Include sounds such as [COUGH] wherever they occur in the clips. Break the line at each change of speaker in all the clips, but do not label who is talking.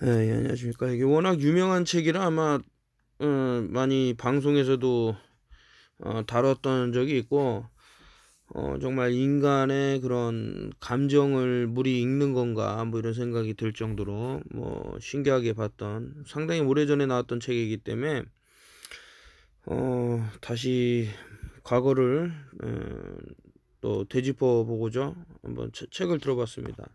예, 예, 안녕하십니까. 이게 워낙 유명한 책이라 아마 어, 많이 방송에서도 어, 다뤘던 적이 있고 어, 정말 인간의 그런 감정을 물이 읽는 건가 뭐 이런 생각이 들 정도로 뭐 신기하게 봤던 상당히 오래전에 나왔던 책이기 때문에 어, 다시 과거를 어, 또 되짚어 보고죠. 한번 채, 책을 들어봤습니다.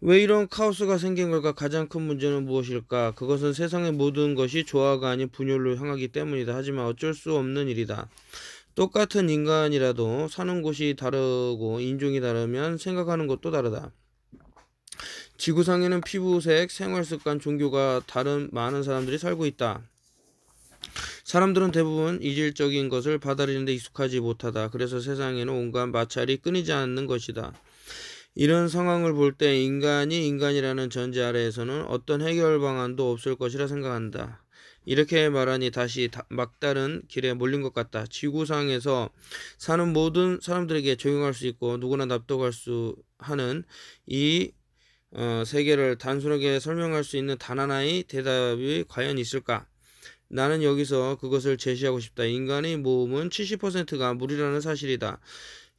왜 이런 카오스가 생긴 걸까? 가장 큰 문제는 무엇일까? 그것은 세상의 모든 것이 조화가 아닌 분열로 향하기 때문이다. 하지만 어쩔 수 없는 일이다. 똑같은 인간이라도 사는 곳이 다르고 인종이 다르면 생각하는 것도 다르다. 지구상에는 피부색, 생활습관, 종교가 다른 많은 사람들이 살고 있다. 사람들은 대부분 이질적인 것을 받아들이는데 익숙하지 못하다. 그래서 세상에는 온갖 마찰이 끊이지 않는 것이다. 이런 상황을 볼 때 인간이 인간이라는 전제 아래에서는 어떤 해결 방안도 없을 것이라 생각한다. 이렇게 말하니 다시 막다른 길에 몰린 것 같다. 지구상에서 사는 모든 사람들에게 적용할 수 있고 누구나 납득할 수 하는 이 어, 세계를 단순하게 설명할 수 있는 단 하나의 대답이 과연 있을까? 나는 여기서 그것을 제시하고 싶다. 인간의 모험은 70%가 물이라는 사실이다.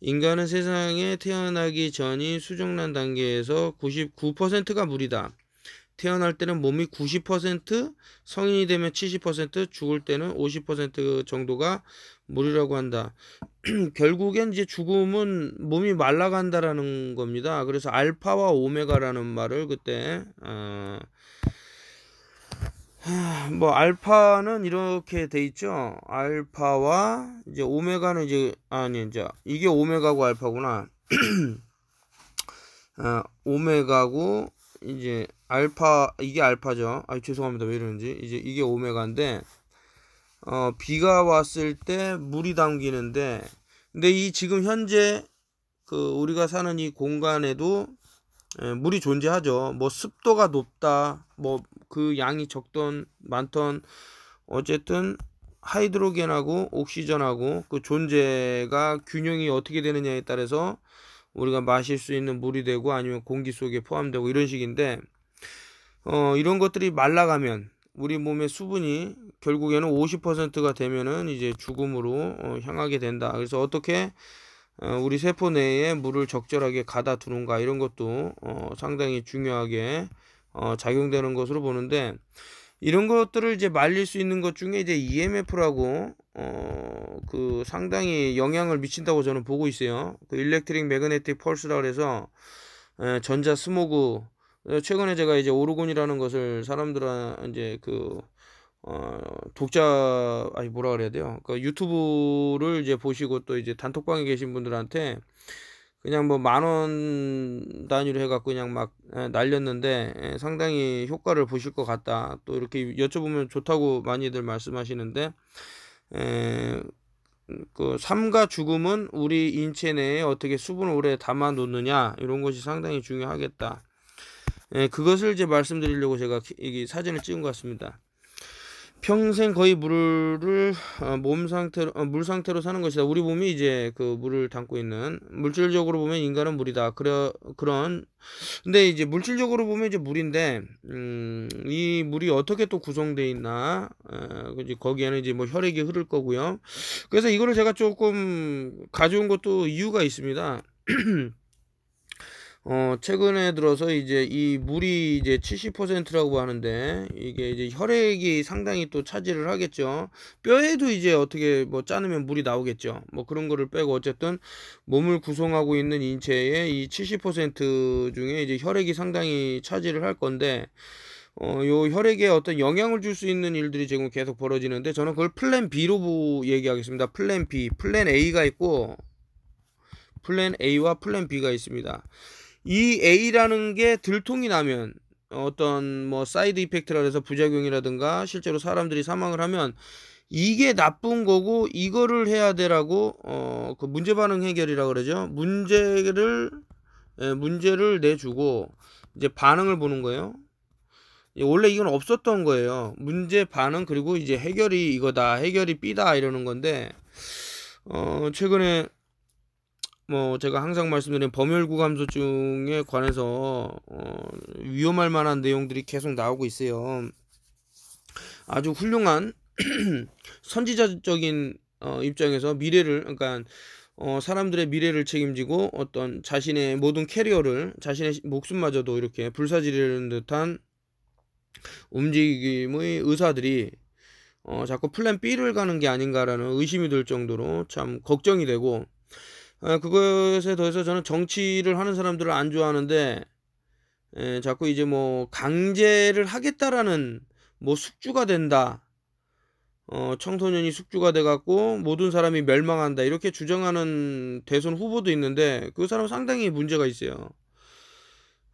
인간은 세상에 태어나기 전인 수정란 단계에서 99%가 물이다. 태어날 때는 몸이 90%, 성인이 되면 70%, 죽을 때는 50% 정도가 물이라고 한다. [CLEARS THROAT] 결국엔 이제 죽음은 몸이 말라간다라는 겁니다. 그래서 알파와 오메가라는 말을 그때 어, 뭐 알파는 이렇게 돼 있죠. 알파와 이제 오메가는 이제 아니 이제 이게 오메가고 알파구나. 아, [CLEARS THROAT] 오메가고 이제 알파 이게 알파죠. 아 죄송합니다 왜 이러는지 이제 이게 오메가인데 어, 비가 왔을 때 물이 담기는데 근데 이 지금 현재 그 우리가 사는 이 공간에도 예, 물이 존재하죠. 뭐 습도가 높다, 뭐그 양이 적던 많던 어쨌든 하이드로겐하고 옥시전하고 그 존재가 균형이 어떻게 되느냐에 따라서 우리가 마실 수 있는 물이 되고 아니면 공기 속에 포함되고 이런 식인데 어 이런 것들이 말라가면 우리 몸의 수분이 결국에는 50%가 되면은 이제 죽음으로 어, 향하게 된다. 그래서 어떻게 어, 우리 세포 내에 물을 적절하게 가다 두는가 이런 것도 어, 상당히 중요하게 어, 작용되는 것으로 보는데 이런 것들을 이제 말릴 수 있는 것 중에 이제 EMF라고 어 그 상당히 영향을 미친다고 저는 보고 있어요. 그 일렉트릭 매그네틱 펄스라 그래서 에, 전자 스모그 어, 최근에 제가 이제 오르곤이라는 것을 사람들한 이제 그 어, 독자 아니 뭐라 그래야 돼요. 그니까 유튜브를 이제 보시고 또 이제 단톡방에 계신 분들한테 그냥 뭐 만 원 단위로 해갖고 그냥 막 예, 날렸는데 예, 상당히 효과를 보실 것 같다. 또 이렇게 여쭤보면 좋다고 많이들 말씀하시는데 에, 예, 그 삶과 죽음은 우리 인체 내에 어떻게 수분을 오래 담아 놓느냐 이런 것이 상당히 중요하겠다. 에, 그것을 이제 말씀드리려고 제가 이 사진을 찍은 것 같습니다. 평생 거의 물을 어, 몸 상태로 어, 물 상태로 사는 것이다. 우리 몸이 이제 그 물을 담고 있는 물질적으로 보면 인간은 물이다. 그래 그런 근데 이제 물질적으로 보면 이제 물인데 음, 이 물이 어떻게 또 구성돼 있나 어, 그 이제 거기에는 이제 뭐 혈액이 흐를 거고요. 그래서 이거를 제가 조금 가져온 것도 이유가 있습니다. [CLEARS THROAT] 어, 최근에 들어서 이제 이 물이 이제 70%라고 하는데 이게 이제 혈액이 상당히 또 차지를 하겠죠. 뼈에도 이제 어떻게 뭐 짜누면 물이 나오겠죠. 뭐 그런 거를 빼고 어쨌든 몸을 구성하고 있는 인체의 이70% 중에 이제 혈액이 상당히 차지를 할 건데 어, 요 혈액에 어떤 영향을 줄 수 있는 일들이 지금 계속 벌어지는데 저는 그걸 플랜 B로 얘기하겠습니다. 플랜 B, 플랜 A가 있고 플랜 A와 플랜 B가 있습니다. 이 A라는 게 들통이 나면 어떤 뭐 사이드 이펙트라 해서 부작용이라든가 실제로 사람들이 사망을 하면 이게 나쁜 거고 이거를 해야 되라고 어 그 문제 반응 해결이라 고 그러죠. 문제를 예, 문제를 내주고 이제 반응을 보는 거예요. 원래 이건 없었던 거예요. 문제 반응 그리고 이제 해결이 이거다 해결이 B다 이러는 건데 어 최근에 뭐 제가 항상 말씀드린 범혈구 감소증에 관해서 어, 위험할 만한 내용들이 계속 나오고 있어요. 아주 훌륭한 [CLEARS THROAT] 선지자적인 어, 입장에서 미래를 그러니까 어, 사람들의 미래를 책임지고 어떤 자신의 모든 캐리어를 자신의 목숨마저도 이렇게 불사지르는 듯한 움직임의 의사들이 어, 자꾸 플랜 B를 가는 게 아닌가라는 의심이 들 정도로 참 걱정이 되고 어, 그것에 더해서 저는 정치를 하는 사람들을 안 좋아하는데 에, 자꾸 이제 뭐 강제를 하겠다라는 뭐 숙주가 된다. 어, 청소년이 숙주가 돼갖고 모든 사람이 멸망한다. 이렇게 주장하는 대선 후보도 있는데 그 사람 상당히 문제가 있어요.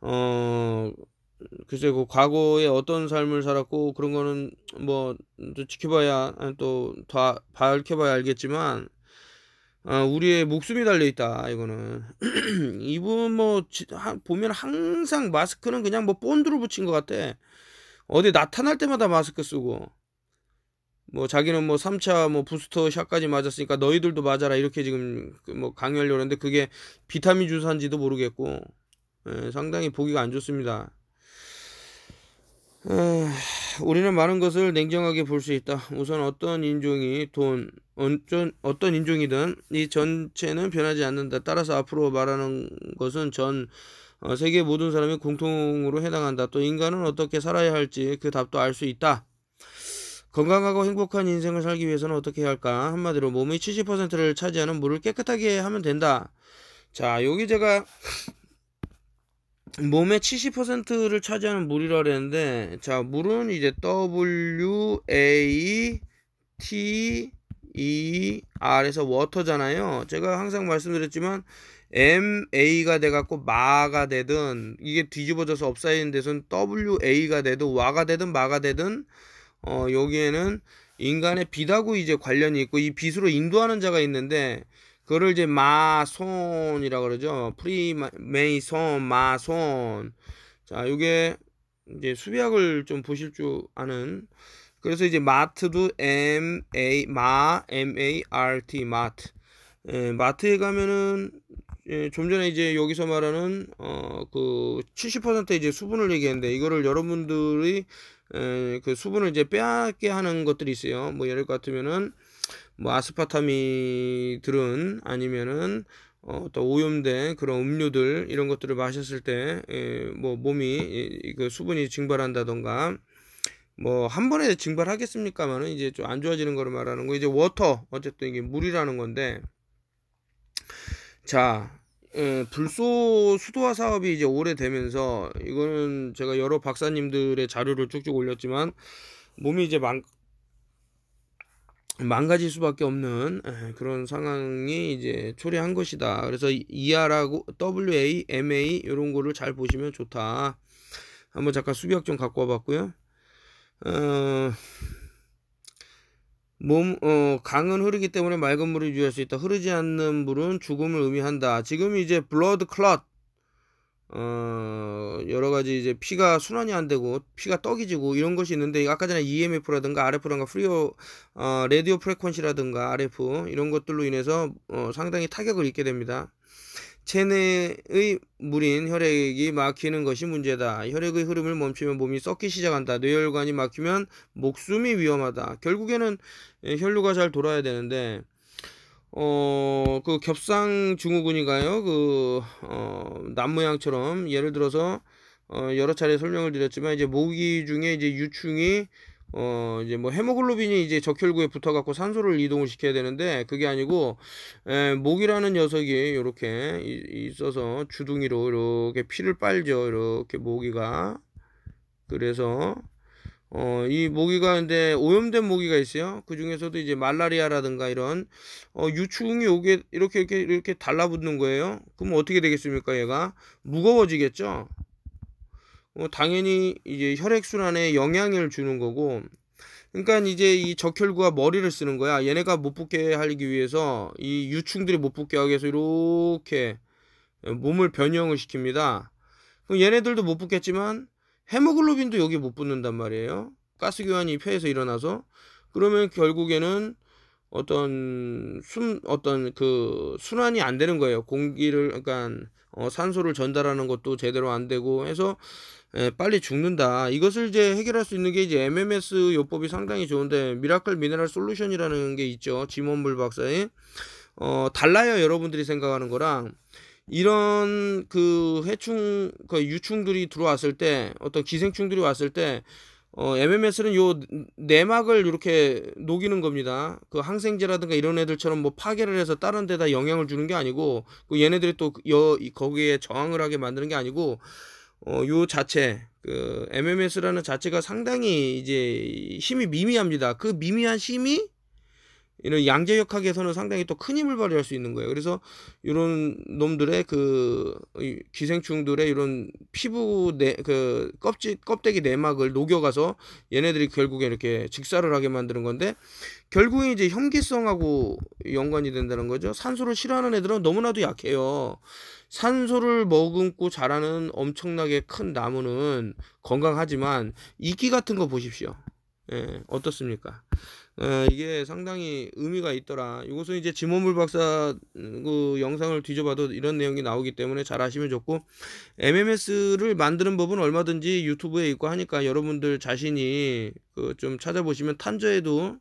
어, 글쎄 그 과거에 어떤 삶을 살았고 그런 거는 뭐또 지켜봐야 또 다 밝혀봐야 알겠지만 어, 우리의 목숨이 달려 있다 이거는 [CLEARS THROAT] 이분 뭐 보면 항상 마스크는 그냥 뭐 본드로 붙인 것 같아 어디 나타날 때마다 마스크 쓰고 뭐 자기는 뭐 3차 뭐 부스터 샷까지 맞았으니까 너희들도 맞아라 이렇게 지금 그 뭐 강요하려고 하는데 그게 비타민 주사인지도 모르겠고 예, 상당히 보기가 안 좋습니다 우리는 많은 것을 냉정하게 볼 수 있다. 우선 어떤 인종이 돈, 어떤, 어떤 인종이든 이 전체는 변하지 않는다. 따라서 앞으로 말하는 것은 전 어, 세계 모든 사람이 공통으로 해당한다. 또 인간은 어떻게 살아야 할지 그 답도 알 수 있다. 건강하고 행복한 인생을 살기 위해서는 어떻게 해야 할까? 한마디로 몸의 70%를 차지하는 물을 깨끗하게 하면 된다. 자, 여기 제가 몸의 70%를 차지하는 물이라 그랬는데 자 물은 이제 W A T E R에서 워터잖아요. 제가 항상 말씀드렸지만 MA가 돼갖고 마가 되든 이게 뒤집어져서 업사이드 데서는 WA가 되든 와가 되든 마가 되든 어 여기에는 인간의 빛하고 이제 관련이 있고 이 빛으로 인도하는 자가 있는데 그거를 이제 마손이라 고 그러죠. 프리메이손, 마손. 자, 요게 이제 수비학을 좀 보실 줄 아는 그래서 이제 마트도 M A 마 M A R T 마트 예, 마트에 가면은 예, 좀 전에 이제 여기서 말하는 어그 70% 이제 수분을 얘기했는데 이거를 여러분들이 예, 그 수분을 이제 빼앗게 하는 것들이 있어요. 뭐 예를 같으면은 뭐 아스파탐이들은 아니면은 어, 또 오염된 그런 음료들 이런 것들을 마셨을 때뭐 예, 몸이 그 수분이 증발한다던가 뭐 한 번에 증발하겠습니까만은 이제 좀 안 좋아지는 거를 말하는 거 이제 워터 어쨌든 이게 물이라는 건데 자 예, 불소 수도화 사업이 이제 오래되면서 이거는 제가 여러 박사님들의 자료를 쭉쭉 올렸지만 몸이 이제 망, 망가질 수밖에 없는 그런 상황이 이제 초래한 것이다. 그래서 ER하고 WA, MA 이런 거를 잘 보시면 좋다. 한번 잠깐 수비학 좀 갖고 와봤고요. 어, 몸, 어, 강은 흐르기 때문에 맑은 물을 유지할 수 있다. 흐르지 않는 물은 죽음을 의미한다. 지금 이제 블러드 클럿 어, 여러 가지 이제 피가 순환이 안 되고 피가 떡이지고 이런 것이 있는데 아까 전에 EMF라든가 RF라든가 프리오 어, 라디오 프레퀀시라든가 RF 이런 것들로 인해서 어, 상당히 타격을 입게 됩니다. 체내의 물인 혈액이 막히는 것이 문제다. 혈액의 흐름을 멈추면 몸이 썩기 시작한다. 뇌혈관이 막히면 목숨이 위험하다. 결국에는 예, 혈류가 잘 돌아야 되는데 어, 그 겹상 증후군이가요, 그, 어, 남모양처럼, 예를 들어서, 어, 여러 차례 설명을 드렸지만, 이제 모기 중에 이제 유충이, 어, 이제 뭐 헤모글로빈이 이제 적혈구에 붙어갖고 산소를 이동을 시켜야 되는데, 그게 아니고, 에, 모기라는 녀석이 이렇게 있어서 주둥이로 이렇게 피를 빨죠, 이렇게 모기가. 그래서, 어, 이 모기가 근데 오염된 모기가 있어요. 그 중에서도 이제 말라리아라든가 이런 어, 유충이 오게 이렇게 이렇게 이렇게 달라붙는 거예요. 그럼 어떻게 되겠습니까? 얘가 무거워지겠죠. 어, 당연히 이제 혈액 순환에 영향을 주는 거고. 그러니까 이제 이 적혈구가 머리를 쓰는 거야. 얘네가 못 붙게 하기 위해서 이 유충들이 못 붙게 하기 위해서 이렇게 몸을 변형을 시킵니다. 그럼 얘네들도 못 붙겠지만 헤모글로빈도 여기 못 붙는단 말이에요. 가스 교환이 폐에서 일어나서 그러면 결국에는 어떤 순 어떤 그 순환이 안 되는 거예요. 공기를 그러니까 어, 산소를 전달하는 것도 제대로 안 되고 해서 에, 예, 빨리 죽는다. 이것을 이제 해결할 수 있는 게 이제 MMS 요법이 상당히 좋은데 미라클 미네랄 솔루션이라는 게 있죠. 지몬물 박사의 어 달라요 여러분들이 생각하는 거랑 이런 그 해충 그 유충들이 들어왔을 때 어떤 기생충들이 왔을 때 어, MMS는 요 내막을 이렇게 녹이는 겁니다. 그 항생제라든가 이런 애들처럼 뭐 파괴를 해서 다른 데다 영향을 주는 게 아니고 그 얘네들이 또 여, 거기에 저항을 하게 만드는 게 아니고 어, 요 자체 그 MMS라는 자체가 상당히 이제 힘이 미미합니다. 그 미미한 힘이 이런 양재역학에서는 상당히 또 큰 힘을 발휘할 수 있는 거예요. 그래서 이런 놈들의 그 기생충들의 이런 피부 내 그 껍질 껍데기 내막을 녹여가서 얘네들이 결국에 이렇게 직사를 하게 만드는 건데 결국에 이제 혐기성하고 연관이 된다는 거죠. 산소를 싫어하는 애들은 너무나도 약해요. 산소를 머금고 자라는 엄청나게 큰 나무는 건강하지만 이끼 같은 거 보십시오. 예, 어떻습니까? 이게 상당히 의미가 있더라. 이것은 이제 지몬물 박사 음, 그 영상을 뒤져봐도 이런 내용이 나오기 때문에 잘 아시면 좋고 MMS를 만드는 법은 얼마든지 유튜브에 있고 하니까 여러분들 자신이 그 좀 찾아보시면 탄저에도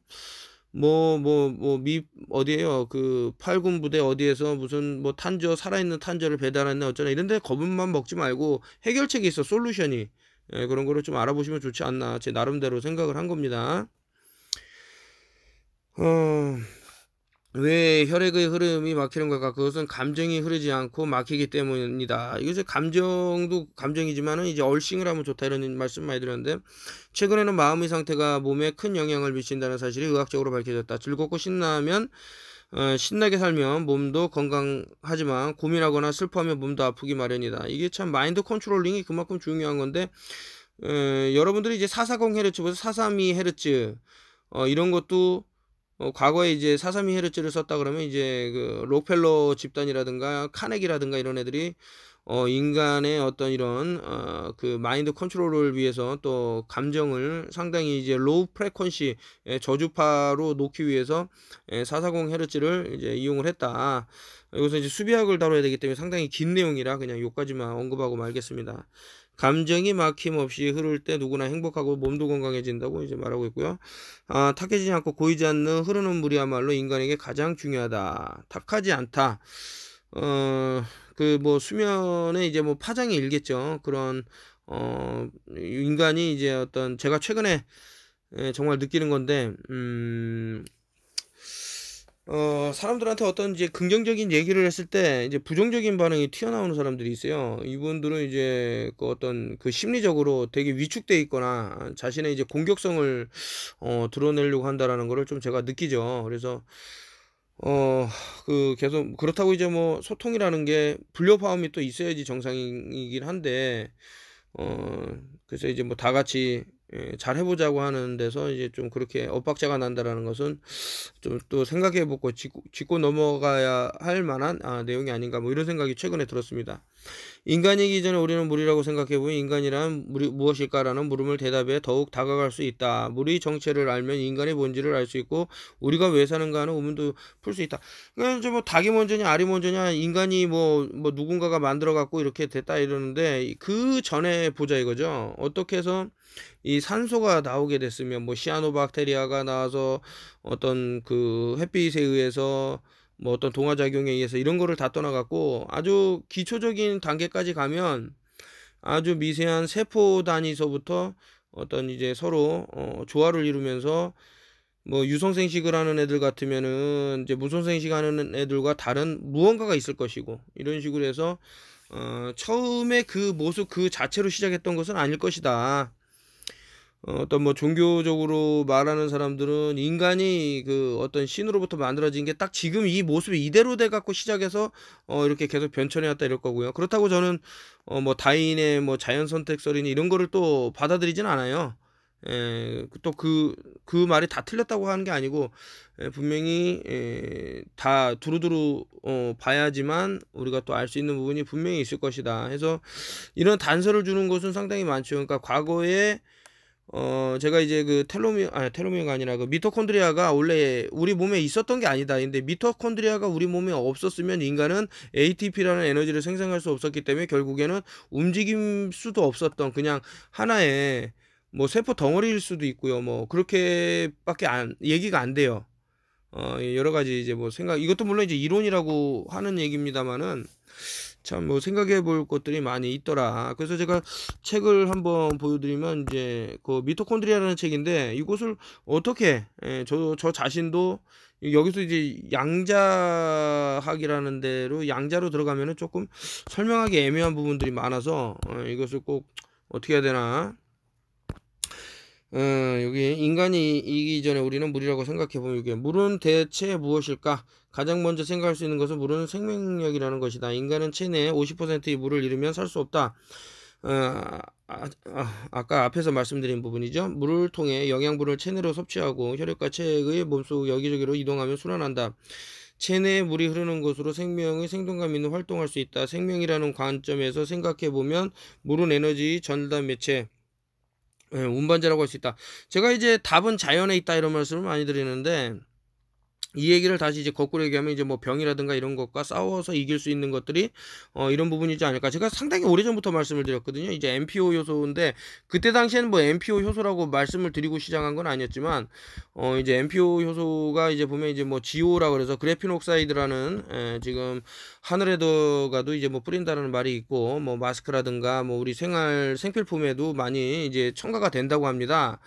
뭐 뭐 뭐 미 어디에요 그 팔군 부대 어디에서 무슨 뭐 탄저 살아있는 탄저를 배달했나 어쩌나 이런데 거 겁만 먹지 말고 해결책이 있어 솔루션이 예, 그런 거를 좀 알아보시면 좋지 않나 제 나름대로 생각을 한 겁니다. 어, 왜 혈액의 흐름이 막히는 걸까? 그것은 감정이 흐르지 않고 막히기 때문이다. 이것이 감정도 감정이지만은 이제 얼싱을 하면 좋다 이런 말씀 많이 드렸는데 최근에는 마음의 상태가 몸에 큰 영향을 미친다는 사실이 의학적으로 밝혀졌다. 즐겁고 신나면 어, 신나게 살면 몸도 건강하지만 고민하거나 슬퍼하면 몸도 아프기 마련이다. 이게 참 마인드 컨트롤링이 그만큼 중요한 건데 어, 여러분들이 이제 440 헤르츠보다 432 헤르츠 어, 이런 것도 어, 과거에 이제 사3 2 헤르츠를 썼다 그러면 이제 그 록펠러 집단이라든가 카네기라든가 이런 애들이 어, 인간의 어떤 이런 어, 그 마인드 컨트롤을 위해서 또 감정을 상당히 이제 로우 프레퀀시 저주파로 놓기 위해서 에, 예, 440 헤르츠를 이제 이용을 했다. 여기서 이제 수비학을 다뤄야 되기 때문에 상당히 긴 내용이라 그냥 요까지만 언급하고 말겠습니다. 감정이 막힘없이 흐를 때 누구나 행복하고 몸도 건강해진다고 이제 말하고 있고요. 아, 탁해지지 않고 고이지 않는 흐르는 물이야말로 인간에게 가장 중요하다. 탁하지 않다. 어, 그 뭐 수면에 이제 뭐 파장이 일겠죠. 그런 어, 인간이 이제 어떤 제가 최근에 예, 정말 느끼는 건데 음, 어, 사람들한테 어떤 이제 긍정적인 얘기를 했을 때 이제 부정적인 반응이 튀어나오는 사람들이 있어요. 이분들은 이제 그 어떤 그 심리적으로 되게 위축돼 있거나 자신의 이제 공격성을 어, 드러내려고 한다라는 거를 좀 제가 느끼죠. 그래서 어, 그 계속 그렇다고 이제 뭐 소통이라는 게 불협화음이 또 있어야지 정상이긴 한데 어, 그래서 이제 뭐 다 같이 예, 잘 해보자고 하는 데서 이제 좀 그렇게 엇박자가 난다라는 것은 좀 또 생각해보고 짚고, 짚고 넘어가야 할 만한 아, 내용이 아닌가 뭐 이런 생각이 최근에 들었습니다. 인간이기 전에 우리는 물이라고 생각해보면 인간이란 물이 무엇일까라는 물음을 대답해 더욱 다가갈 수 있다. 물의 정체를 알면 인간의 본질을 알 수 있고 우리가 왜 사는가 하는 의문도 풀 수 있다. 그러니까 이제 뭐 닭이 먼저냐 알이 먼저냐 인간이 뭐, 뭐 누군가가 만들어갖고 이렇게 됐다 이러는데 그 전에 보자 이거죠. 어떻게 해서 이 산소가 나오게 됐으면 뭐 시아노박테리아가 나와서 어떤 그 햇빛에 의해서 뭐 어떤 동화작용에 의해서 이런 거를 다 떠나갔고 아주 기초적인 단계까지 가면 아주 미세한 세포 단위서부터 어떤 이제 서로 어, 조화를 이루면서 뭐 유성생식을 하는 애들 같으면은 이제 무성생식 하는 애들과 다른 무언가가 있을 것이고 이런 식으로 해서 어, 처음에 그 모습 그 자체로 시작했던 것은 아닐 것이다. 어, 어떤 뭐 종교적으로 말하는 사람들은 인간이 그 어떤 신으로부터 만들어진 게 딱 지금 이 모습이 이대로 돼 갖고 시작해서 어 이렇게 계속 변천해 왔다 이럴 거고요. 그렇다고 저는 어 뭐 다인의 뭐 자연 선택설이니 이런 거를 또 받아들이진 않아요. 에또 예, 그그 그 말이 다 틀렸다고 하는 게 아니고 에, 예, 분명히 에, 예, 다 두루두루 어, 봐야지만 우리가 또 알 수 있는 부분이 분명히 있을 것이다. 해서 이런 단서를 주는 것은 상당히 많죠. 그러니까 과거에 어 제가 이제 그 텔로미어 아니 텔로미어가 아니라 그 미토콘드리아가 원래 우리 몸에 있었던 게 아니다. 근데 미토콘드리아가 우리 몸에 없었으면 인간은 ATP라는 에너지를 생성할 수 없었기 때문에 결국에는 움직임 수도 없었던 그냥 하나의 뭐 세포 덩어리일 수도 있고요. 뭐 그렇게밖에 안 얘기가 안 돼요. 어 여러 가지 이제 뭐 생각 이것도 물론 이제 이론이라고 하는 얘기입니다만은 참뭐 생각해 볼 것들이 많이 있더라. 그래서 제가 책을 한번 보여드리면 이제 그 미토콘드리아라는 책인데 이곳을 어떻게 저저 예, 저 자신도 여기서 이제 양자학이라는 대로 양자로 들어가면은 조금 설명하기 애매한 부분들이 많아서 어, 이것을 꼭 어떻게 해야 되나 음, 여기 인간이 이기 전에 우리는 물이라고 생각해보면 이게 물은 대체 무엇일까? 가장 먼저 생각할 수 있는 것은 물은 생명력이라는 것이다. 인간은 체내의 50%의 물을 잃으면 살 수 없다. 어, 아, 아, 아까 앞에서 말씀드린 부분이죠. 물을 통해 영양분을 체내로 섭취하고 혈액과 체액의 몸속 여기저기로 이동하며 순환한다. 체내에 물이 흐르는 곳으로 생명의 생동감 있는 활동할 수 있다. 생명이라는 관점에서 생각해 보면 물은 에너지 전담 매체 예, 운반자라고 할 수 있다. 제가 이제 답은 자연에 있다 이런 말씀을 많이 드리는데 이 얘기를 다시 이제 거꾸로 얘기하면 이제 뭐 병이라든가 이런 것과 싸워서 이길 수 있는 것들이 어 이런 부분이지 않을까 제가 상당히 오래전부터 말씀을 드렸거든요 이제 MPO 효소인데 그때 당시에는 뭐 MPO 효소라고 말씀을 드리고 시작한 건 아니었지만 어 이제 MPO 효소가 이제 보면 이제 뭐 GO라 그래서 그래핀 옥사이드라는 에 지금 하늘에도가도 이제 뭐 뿌린다는 말이 있고 뭐 마스크라든가 뭐 우리 생활 생필품에도 많이 이제 첨가가 된다고 합니다.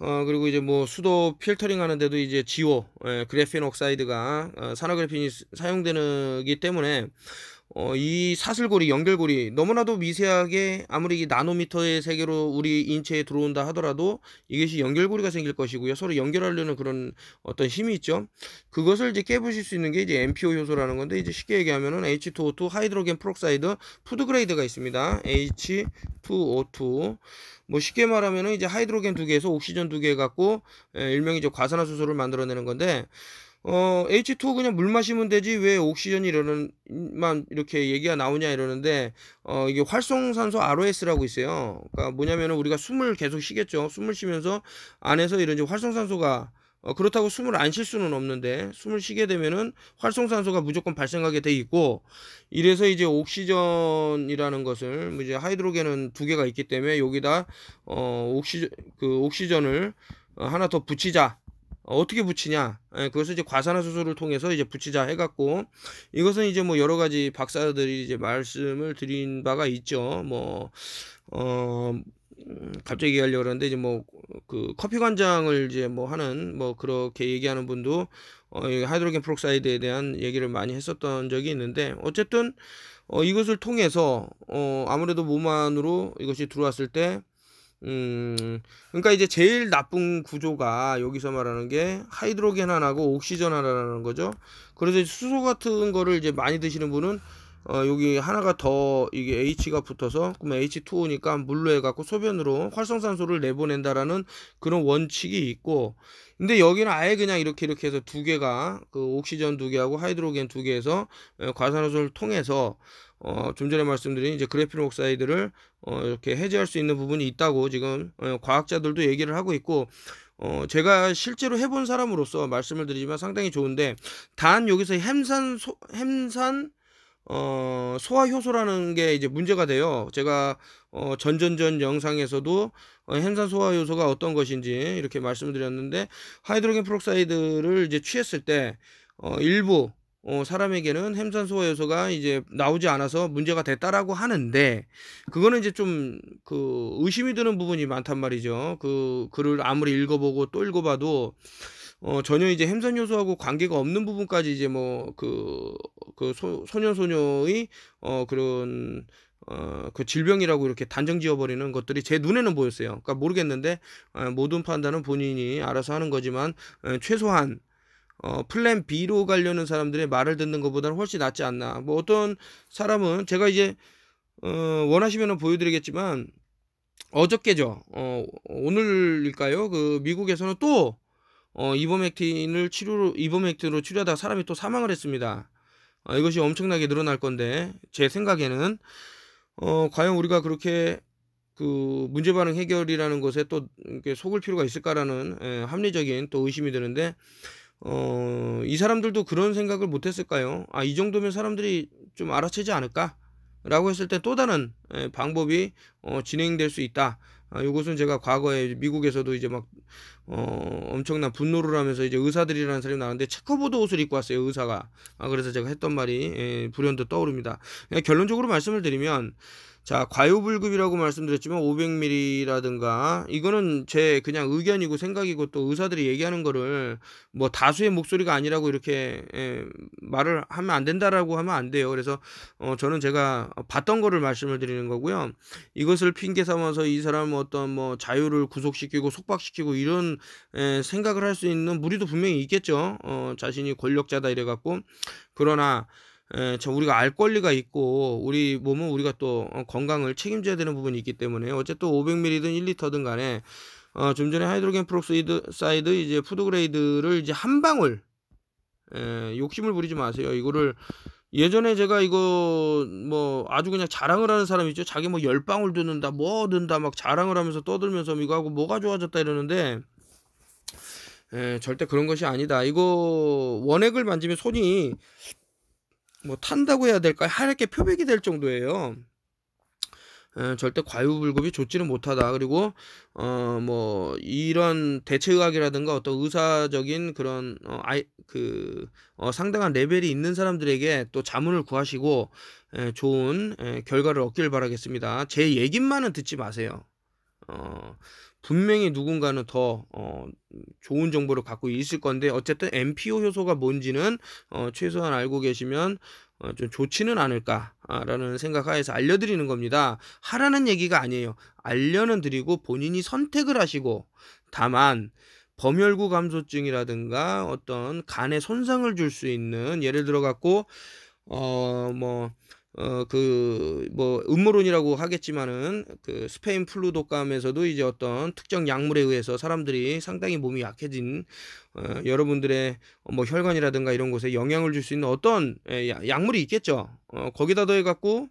어, 그리고 이제 뭐 수도 필터링 하는데도 이제 지오, 예, 그래핀 옥사이드가 어, 산화 그래핀이 사용되기 때문에 어, 이 사슬고리, 연결고리 너무나도 미세하게 아무리 나노미터의 세계로 우리 인체에 들어온다 하더라도 이것이 연결고리가 생길 것이고요. 서로 연결하려는 그런 어떤 힘이 있죠. 그것을 이제 깨부실 수 있는 게 이제 MPO 효소라는 건데 이제 쉽게 얘기하면은 H2O2 하이드로겐 프록사이드 푸드 그레이드가 있습니다. H2O2 뭐 쉽게 말하면은 이제 하이드로겐 두 개에서 옥시전 두 개 갖고 예, 일명이 제 과산화수소를 만들어내는 건데 어, H2 그냥 물 마시면 되지 왜 옥시전 이러는만 이렇게 얘기가 나오냐 이러는데 어, 이게 활성산소 ROS라고 있어요. 그러니까 뭐냐면은 우리가 숨을 계속 쉬겠죠. 숨을 쉬면서 안에서 이런 이제 활성산소가 어, 그렇다고 숨을 안 쉴 수는 없는데 숨을 쉬게 되면은 활성산소가 무조건 발생하게 돼 있고 이래서 이제 옥시전이라는 것을 뭐 이제 하이드로겐은 두 개가 있기 때문에 여기다 어 옥시 전그 옥시전을 어, 하나 더 붙이자 어, 어떻게 붙이냐 예, 그것을 이제 과산화수소를 통해서 이제 붙이자 해갖고 이것은 이제 뭐 여러 가지 박사들이 이제 말씀을 드린 바가 있죠 뭐어 음, 갑자기 얘기하려고 그러는데 이제 뭐 그 커피 관장을 이제 뭐 하는 뭐 그렇게 얘기하는 분도 어, 하이드로겐 프록사이드에 대한 얘기를 많이 했었던 적이 있는데 어쨌든 어, 이것을 통해서 어, 아무래도 몸 안으로 이것이 들어왔을 때 음, 그러니까 이제 제일 나쁜 구조가 여기서 말하는 게 하이드로겐 하나고 옥시전 하나라는 거죠. 그래서 수소 같은 거를 이제 많이 드시는 분은 어, 여기 하나가 더 이게 H가 붙어서 그러면 H2O니까 물로 해갖고 소변으로 활성산소를 내보낸다라는 그런 원칙이 있고 근데 여기는 아예 그냥 이렇게 이렇게 해서 두 개가 그 옥시전 두 개하고 하이드로겐 두 개에서 어, 과산화소를 통해서 어, 좀 전에 말씀드린 이제 그래피론 옥사이드를 어, 이렇게 해제할 수 있는 부분이 있다고 지금 어, 과학자들도 얘기를 하고 있고 어, 제가 실제로 해본 사람으로서 말씀을 드리지만 상당히 좋은데 단 여기서 햄산 소, 햄산 어, 소화 효소라는 게 이제 문제가 돼요. 제가 어, 전전전 영상에서도 어, 햄산 소화 효소가 어떤 것인지 이렇게 말씀드렸는데 하이드로겐 프록사이드를 이제 취했을 때 어, 일부 어, 사람에게는 햄산 소화 효소가 이제 나오지 않아서 문제가 됐다라고 하는데 그거는 이제 좀 그 의심이 드는 부분이 많단 말이죠. 그 글을 아무리 읽어보고 또 읽어봐도 어, 전혀 이제 햄선 요소하고 관계가 없는 부분까지 이제 뭐 그그 소년 소녀의 어 그런 어 그 질병이라고 이렇게 단정 지어버리는 것들이 제 눈에는 보였어요. 그니까 모르겠는데 어, 모든 판단은 본인이 알아서 하는 거지만 에, 어, 최소한 어, 플랜 B로 가려는 사람들의 말을 듣는 것보다는 훨씬 낫지 않나. 뭐 어떤 사람은 제가 이제 어, 원하시면 보여드리겠지만 어저께죠. 어, 오늘일까요? 그 미국에서는 또 어, 이버맥틴을 치료로 이버맥틴으로 치료하다 사람이 또 사망을 했습니다. 어, 이것이 엄청나게 늘어날 건데 제 생각에는 어, 과연 우리가 그렇게 그 문제 반응 해결이라는 것에 또 이렇게 속을 필요가 있을까라는 예, 합리적인 또 의심이 드는데 어, 이 사람들도 그런 생각을 못 했을까요? 아, 이 정도면 사람들이 좀 알아채지 않을까? 라고 했을 때 또 다른 예, 방법이 어, 진행될 수 있다. 아, 이것은 제가 과거에 미국에서도 이제 막 어, 엄청난 분노를 하면서 이제 의사들이라는 사람이 나왔는데 체크보드 옷을 입고 왔어요 의사가 아, 그래서 제가 했던 말이 예, 불현듯 떠오릅니다 그냥 그러니까 결론적으로 말씀을 드리면 자, 과유불급이라고 말씀드렸지만 500ml라든가 이거는 제 그냥 의견이고 생각이고 또 의사들이 얘기하는 거를 뭐 다수의 목소리가 아니라고 이렇게 에, 예, 말을 하면 안 된다라고 하면 안 돼요. 그래서 어, 저는 제가 봤던 거를 말씀을 드리는 거고요. 이것을 핑계 삼아서 이 사람 어떤 뭐 자유를 구속시키고 속박시키고 이런 에, 예, 생각을 할 수 있는 무리도 분명히 있겠죠. 어, 자신이 권력자다 이래 갖고 그러나 에, 예, 저 우리가 알 권리가 있고 우리 몸은 우리가 또 어, 건강을 책임져야 되는 부분이 있기 때문에 어쨌든 500ml든 1리터든 간에 어, 좀 전에 하이드로겐 프록사이드 이제 푸드그레이드를 이제 한 방울 에, 예, 욕심을 부리지 마세요. 이거를 예전에 제가 이거 뭐 아주 그냥 자랑을 하는 사람 있죠. 자기 뭐 열 방울 듣는다, 뭐 든다 막 자랑을 하면서 떠들면서 뭐 이거 하고 뭐가 좋아졌다 이러는데 에, 예, 절대 그런 것이 아니다. 이거 원액을 만지면 손이 뭐 탄다고 해야 될까요? 하얗게 표백이 될 정도예요. 에, 절대 과유불급이 좋지는 못하다. 그리고 어뭐 이런 대체의학이라든가 어떤 의사적인 그런 어 아이 그 어, 상당한 레벨이 있는 사람들에게 또 자문을 구하시고 에, 좋은 에, 결과를 얻길 바라겠습니다. 제 얘긴만은 듣지 마세요. 어 분명히 누군가는 더 어, 좋은 정보를 갖고 있을 건데 어쨌든 MPO 효소가 뭔지는 어, 최소한 알고 계시면 어, 좀 좋지는 않을까라는 생각하에서 알려드리는 겁니다. 하라는 얘기가 아니에요. 알려는 드리고 본인이 선택을 하시고 다만 범혈구 감소증이라든가 어떤 간에 손상을 줄 수 있는 예를 들어 갖고 어뭐 어그뭐 음모론이라고 하겠지만은 그 스페인 플루 독감에서도 이제 어떤 특정 약물에 의해서 사람들이 상당히 몸이 약해진 어, 여러분들의 뭐 혈관이라든가 이런 곳에 영향을 줄 수 있는 어떤 에, 예, 약물이 있겠죠. 어, 거기다 더해 갖고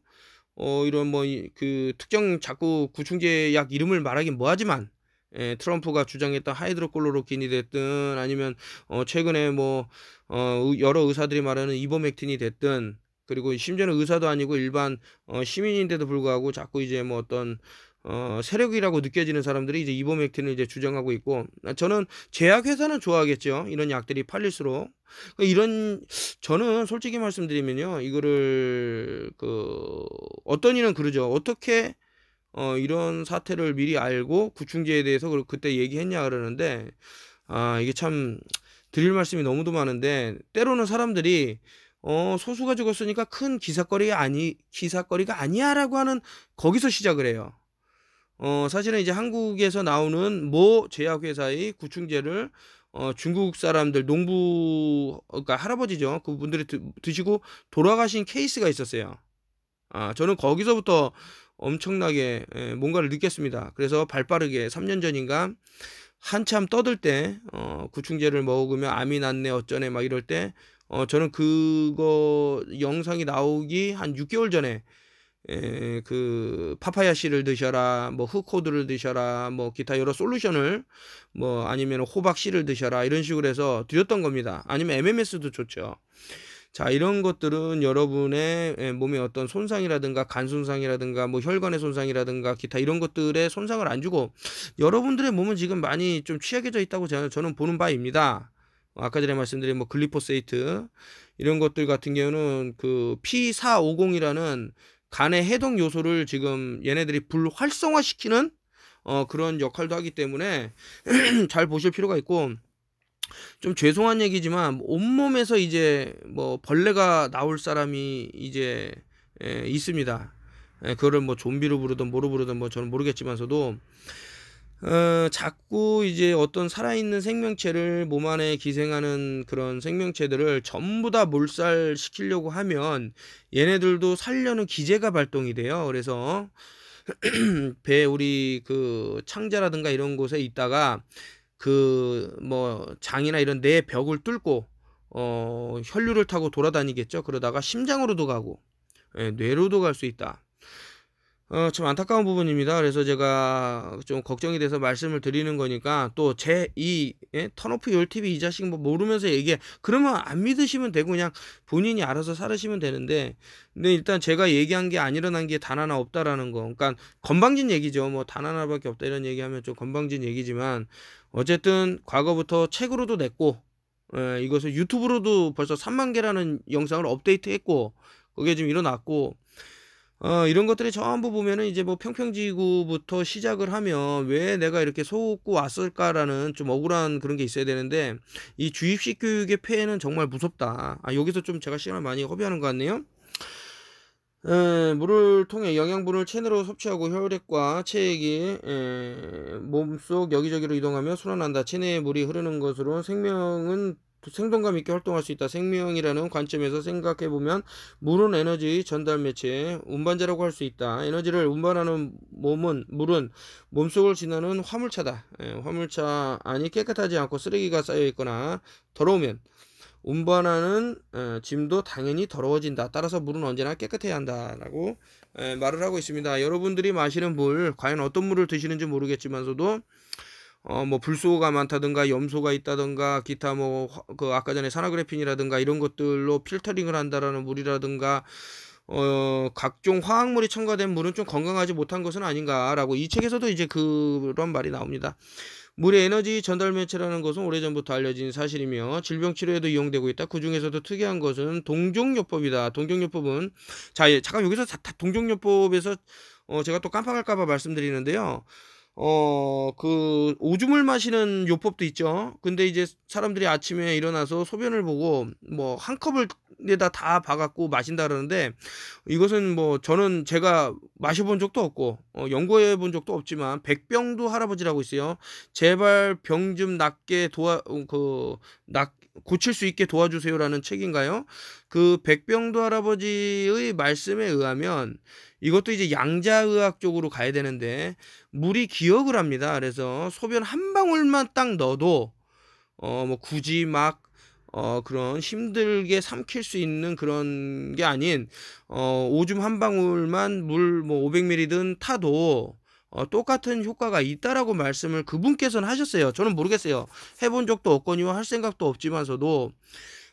어 이런 뭐 그 특정 자꾸 구충제 약 이름을 말하긴 뭐하지만 에, 예, 트럼프가 주장했던 하이드로콜로로킨이 됐든 아니면 어 최근에 뭐어 여러 의사들이 말하는 이버맥틴이 됐든 그리고 심지어는 의사도 아니고 일반 어, 시민인데도 불구하고 자꾸 이제 뭐 어떤 어, 세력이라고 느껴지는 사람들이 이제 이범액틴을 이제 주장하고 있고 아, 저는 제약회사는 좋아하겠죠 이런 약들이 팔릴수록 그러니까 이런 저는 솔직히 말씀드리면요 이거를 그 어떤 이는 그러죠 어떻게 어, 이런 사태를 미리 알고 구충제에 대해서 그때 얘기했냐 그러는데 아 이게 참 드릴 말씀이 너무도 많은데 때로는 사람들이 어, 소수가 죽었으니까 큰 기사거리 가 아니 기사거리가 아니야라고 하는 거기서 시작을 해요. 어, 사실은 이제 한국에서 나오는 모 제약회사의 구충제를 어, 중국 사람들 농부 그러니까 할아버지죠 그분들이 드, 시고 돌아가신 케이스가 있었어요. 아 저는 거기서부터 엄청나게 에, 예, 뭔가를 느꼈습니다. 그래서 발빠르게 3년 전인가 한참 떠들 때 어, 구충제를 먹으면 암이 났네 어쩌네 막 이럴 때 어, 저는 그거 영상이 나오기 한 6개월 전에 에, 그 파파야 씨를 드셔라, 뭐 흑호두를 드셔라, 뭐 기타 여러 솔루션을 뭐 아니면 호박 씨를 드셔라 이런 식으로 해서 드렸던 겁니다. 아니면 MMS도 좋죠. 자 이런 것들은 여러분의 몸에 어떤 손상이라든가 간 손상이라든가 뭐 혈관의 손상이라든가 기타 이런 것들에 손상을 안 주고 여러분들의 몸은 지금 많이 좀 취약해져 있다고 저는 보는 바입니다. 어, 아까 전에 말씀드린 뭐 글리포세이트 이런 것들 같은 경우는 그 P450이라는 간의 해독 요소를 지금 얘네들이 불활성화시키는 어 그런 역할도 하기 때문에 [CLEARS THROAT] 잘 보실 필요가 있고 좀 죄송한 얘기지만 온몸에서 이제 뭐 벌레가 나올 사람이 이제 에, 있습니다. 에, 그거를 뭐 좀비로 부르든 뭐로 부르든 뭐 저는 모르겠지만서도 어, 자꾸 이제 어떤 살아있는 생명체를 몸 안에 기생하는 그런 생명체들을 전부 다 몰살시키려고 하면 얘네들도 살려는 기제가 발동이 돼요. 그래서 [CLEARS THROAT] 배 우리 그 창자라든가 이런 곳에 있다가 그 뭐 장이나 이런 내 벽을 뚫고 어 혈류를 타고 돌아다니겠죠. 그러다가 심장으로도 가고 예, 뇌로도 갈 수 있다. 어, 참 안타까운 부분입니다. 그래서 제가 좀 걱정이 돼서 말씀을 드리는 거니까 또 제이 예? 턴오프 열TV 이 자식 뭐 모르면서 얘기해. 그러면 안 믿으시면 되고 그냥 본인이 알아서 살으시면 되는데 근데 일단 제가 얘기한 게 안 일어난 게 단 하나 없다라는 거. 그러니까 건방진 얘기죠. 뭐 단 하나밖에 없다 이런 얘기하면 좀 건방진 얘기지만 어쨌든 과거부터 책으로도 냈고 예, 이것을 유튜브로도 벌써 3만 개라는 영상을 업데이트했고 그게 지금 일어났고 어, 이런 것들이 전부 보면은 이제 뭐 평평지구부터 시작을 하면 왜 내가 이렇게 속고 왔을까라는 좀 억울한 그런 게 있어야 되는데 이 주입식 교육의 폐해는 정말 무섭다. 아, 여기서 좀 제가 시간을 많이 허비하는 것 같네요. 에, 물을 통해 영양분을 체내로 섭취하고 혈액과 체액이 몸 속 여기저기로 이동하며 순환한다. 체내에 물이 흐르는 것으로 생명은 생동감 있게 활동할 수 있다. 생명이라는 관점에서 생각해 보면 물은 에너지 전달 매체의 운반자라고 할 수 있다. 에너지를 운반하는 몸은 물은 몸속을 지나는 화물차다. 예, 화물차 안이 깨끗하지 않고 쓰레기가 쌓여 있거나 더러우면 운반하는 에, 어, 짐도 당연히 더러워진다. 따라서 물은 언제나 깨끗해야 한다라고 에, 예, 말을 하고 있습니다. 여러분들이 마시는 물 과연 어떤 물을 드시는지 모르겠지만서도 어, 뭐 불소가 많다든가 염소가 있다든가 기타 뭐 그 아까 전에 산화그래핀이라든가 이런 것들로 필터링을 한다라는 물이라든가 어, 각종 화학물이 첨가된 물은 좀 건강하지 못한 것은 아닌가라고 이 책에서도 이제 그런 말이 나옵니다. 물의 에너지 전달 매체라는 것은 오래전부터 알려진 사실이며 질병 치료에도 이용되고 있다. 그 중에서도 특이한 것은 동종요법이다. 동종요법은 자, 예, 잠깐 여기서 동종요법에서 어, 제가 또 깜빡할까봐 말씀드리는데요. 어, 그, 오줌을 마시는 요법도 있죠. 근데 이제 사람들이 아침에 일어나서 소변을 보고, 뭐, 한 컵을에다 다 봐갖고 마신다 그러는데, 이것은 뭐, 저는 제가 마셔본 적도 없고, 어, 연구해 본 적도 없지만, 백병도 할아버지라고 있어요. 제발 병 좀 낫게 도와, 어, 그, 낫, 고칠 수 있게 도와주세요라는 책인가요? 그 백병도 할아버지의 말씀에 의하면 이것도 이제 양자의학 쪽으로 가야 되는데 물이 기억을 합니다. 그래서 소변 한 방울만 딱 넣어도 어 뭐 굳이 막 어, 그런 힘들게 삼킬 수 있는 그런 게 아닌, 어, 오줌 한 방울만 물 뭐 500ml든 타도 어, 똑같은 효과가 있다라고 말씀을 그분께서는 하셨어요. 저는 모르겠어요. 해본 적도 없거니와 할 생각도 없지만서도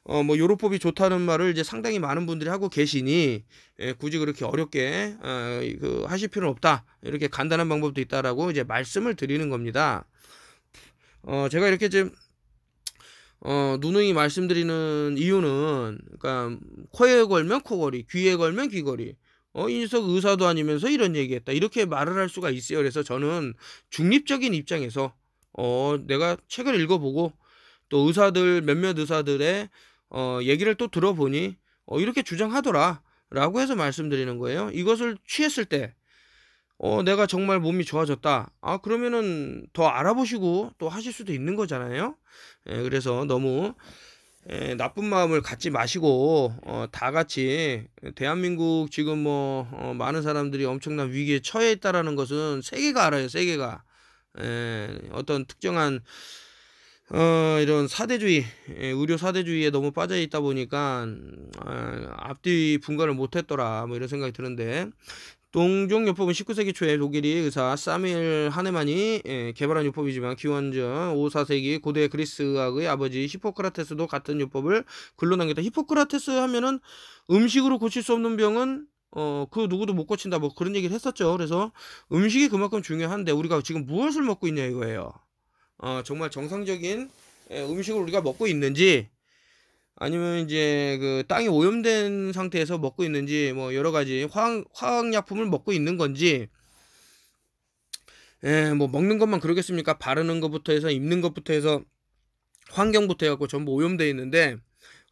어, 뭐 요로법이 좋다는 말을 이제 상당히 많은 분들이 하고 계시니 예, 굳이 그렇게 어렵게 어, 그 하실 필요는 없다. 이렇게 간단한 방법도 있다라고 이제 말씀을 드리는 겁니다. 어, 제가 이렇게 지금 어, 누누이 말씀드리는 이유는, 그니까, 코에 걸면 코걸이, 귀에 걸면 귀걸이, 어, 인석 의사도 아니면서 이런 얘기했다. 이렇게 말을 할 수가 있어요. 그래서 저는 중립적인 입장에서 어, 내가 책을 읽어보고 또 의사들 몇몇 의사들의 어, 얘기를 또 들어보니 어, 이렇게 주장하더라라고 해서 말씀드리는 거예요. 이것을 취했을 때 어, 내가 정말 몸이 좋아졌다. 아, 그러면은 더 알아보시고 또 하실 수도 있는 거잖아요. 예, 그래서 너무 에, 나쁜 마음을 갖지 마시고 어, 다 같이 대한민국 지금 뭐 어, 많은 사람들이 엄청난 위기에 처해 있다라는 것은 세계가 알아요. 세계가 에, 어떤 특정한 어, 이런 사대주의 에, 의료 사대주의에 너무 빠져 있다 보니까 어, 앞뒤 분간을 못했더라 뭐 이런 생각이 드는데 동종 요법은 19세기 초에 독일이 의사 사밀 하네만이 예, 개발한 요법이지만 기원전 5, 4세기 고대 그리스 의학의 아버지 히포크라테스도 같은 요법을 글로 남겼다. 히포크라테스 하면은 음식으로 고칠 수 없는 병은 어, 그 누구도 못 고친다 뭐 그런 얘기를 했었죠. 그래서 음식이 그만큼 중요한데 우리가 지금 무엇을 먹고 있냐 이거예요. 어, 정말 정상적인 예, 음식을 우리가 먹고 있는지 아니면 이제 그 땅이 오염된 상태에서 먹고 있는지 뭐 여러 가지 화학, 화학약품을 먹고 있는 건지 예, 뭐 먹는 것만 그러겠습니까? 바르는 것부터 해서 입는 것부터 해서 환경부터 해갖고 전부 오염돼 있는데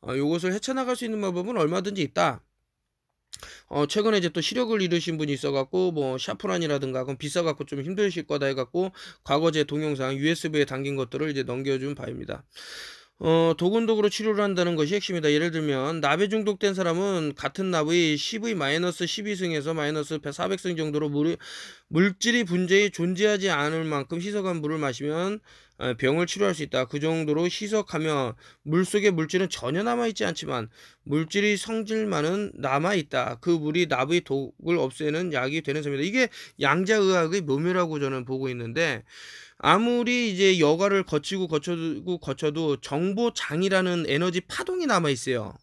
어, 요것을 헤쳐나갈 수 있는 방법은 얼마든지 있다. 어, 최근에 이제 또 시력을 잃으신 분이 있어갖고, 뭐, 샤프란이라든가, 그건 비싸갖고 좀 힘드실 거다 해갖고, 과거 제 동영상 USB에 담긴 것들을 이제 넘겨준 바입니다. 어, 도군독으로 치료를 한다는 것이 핵심이다. 예를 들면 나에 중독된 사람은 같은 나의 10의 마이너스 12승에서 마이너스 400승 정도로 물, 이 물질이 분재에 존재하지 않을 만큼 희석한 물을 마시면 어, 병을 치료할 수 있다. 그 정도로 희석하면 물속에 물질은 전혀 남아있지 않지만 물질의 성질만은 남아있다. 그 물이 나의 독을 없애는 약이 되는 셈이다. 이게 양자의학의 묘미라고 저는 보고 있는데 아무리 이제 여가를 거치고 거쳐도 거쳐도 정보장이라는 에너지 파동이 남아 있어요.